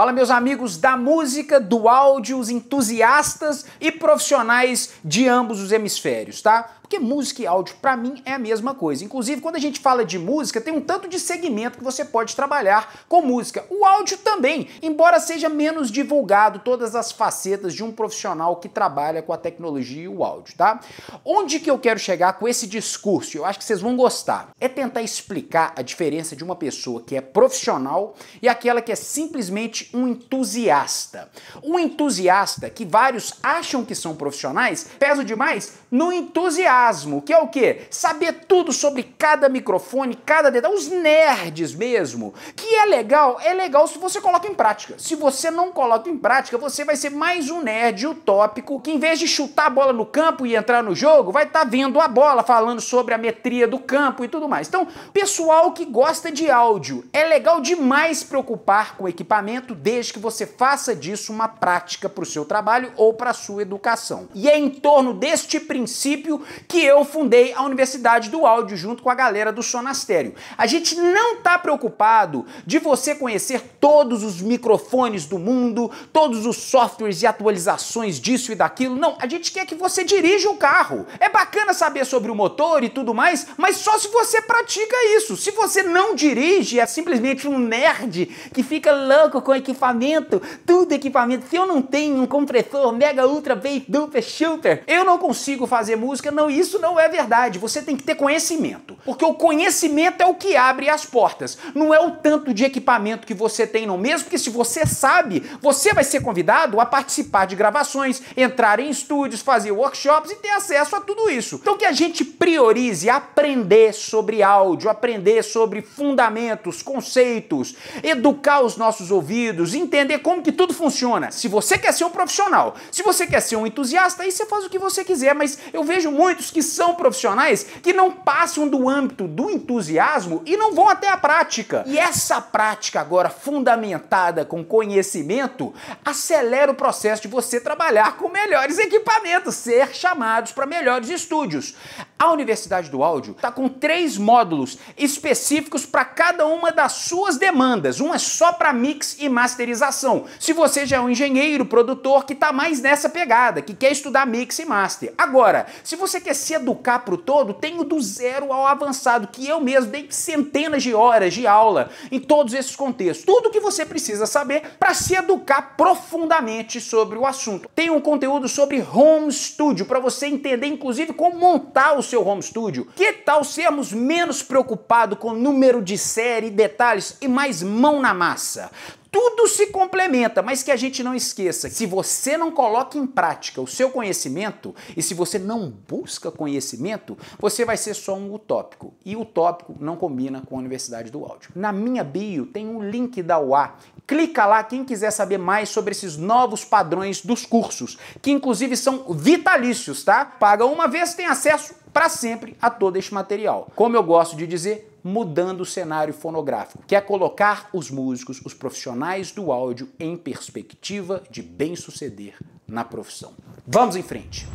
Fala, meus amigos da música, do áudio, os entusiastas e profissionais de ambos os hemisférios, tá? Porque música e áudio, para mim, é a mesma coisa. Inclusive, quando a gente fala de música, tem um tanto de segmento que você pode trabalhar com música. O áudio também, embora seja menos divulgado todas as facetas de um profissional que trabalha com a tecnologia e o áudio, tá? Onde que eu quero chegar com esse discurso? Eu acho que vocês vão gostar. É tentar explicar a diferença de uma pessoa que é profissional e aquela que é simplesmente um entusiasta. Um entusiasta que vários acham que são profissionais, peso demais no entusiasmo, que é o quê? Saber tudo sobre cada microfone, cada detalhe, os nerds mesmo. Que é legal, é legal se você coloca em prática. Se você não coloca em prática, você vai ser mais um nerd utópico que em vez de chutar a bola no campo e entrar no jogo, vai estar tá vendo a bola, falando sobre a metria do campo e tudo mais. Então, pessoal que gosta de áudio, é legal demais preocupar com equipamento desde que você faça disso uma prática para o seu trabalho ou para a sua educação. E é em torno deste princípio que eu fundei a Universidade do Áudio junto com a galera do Sonastério. A gente não está preocupado de você conhecer todos os microfones do mundo, todos os softwares e atualizações disso e daquilo. Não, a gente quer que você dirija o carro. É bacana saber sobre o motor e tudo mais, mas só se você pratica isso. Se você não dirige, é simplesmente um nerd que fica louco com equipamento, tudo equipamento. Se eu não tenho um compressor mega ultra bass duper shooter, eu não consigo fazer música. Não, isso não é verdade. Você tem que ter conhecimento, porque o conhecimento é o que abre as portas. Não é o tanto de equipamento que você tem no mesmo, porque se você sabe, você vai ser convidado a participar de gravações, entrar em estúdios, fazer workshops e ter acesso a tudo isso. Então que a gente priorize aprender sobre áudio, aprender sobre fundamentos, conceitos, educar os nossos ouvidos entender como que tudo funciona. Se você quer ser um profissional, se você quer ser um entusiasta, aí você faz o que você quiser, mas eu vejo muitos que são profissionais que não passam do âmbito do entusiasmo e não vão até a prática. E essa prática agora fundamentada com conhecimento acelera o processo de você trabalhar com melhores equipamentos, ser chamados para melhores estúdios. A Universidade do Áudio está com três módulos específicos para cada uma das suas demandas. Um é só para mix e masterização. Se você já é um engenheiro, produtor que está mais nessa pegada, que quer estudar mix e master. Agora, se você quer se educar para o todo, tem o do zero ao avançado, que eu mesmo dei centenas de horas de aula em todos esses contextos. Tudo que você precisa saber para se educar profundamente sobre o assunto. Tem um conteúdo sobre home studio para você entender, inclusive, como montar o seu home studio? Que tal sermos menos preocupados com número de série, detalhes e mais mão na massa? tudo se complementa, mas que a gente não esqueça, se você não coloca em prática o seu conhecimento e se você não busca conhecimento, você vai ser só um utópico. E utópico não combina com a Universidade do Áudio. Na minha bio tem um link da UA. Clica lá quem quiser saber mais sobre esses novos padrões dos cursos, que inclusive são vitalícios, tá? Paga uma vez, tem acesso para sempre a todo este material. Como eu gosto de dizer, mudando o cenário fonográfico, que é colocar os músicos, os profissionais do áudio, em perspectiva de bem suceder na profissão. Vamos em frente!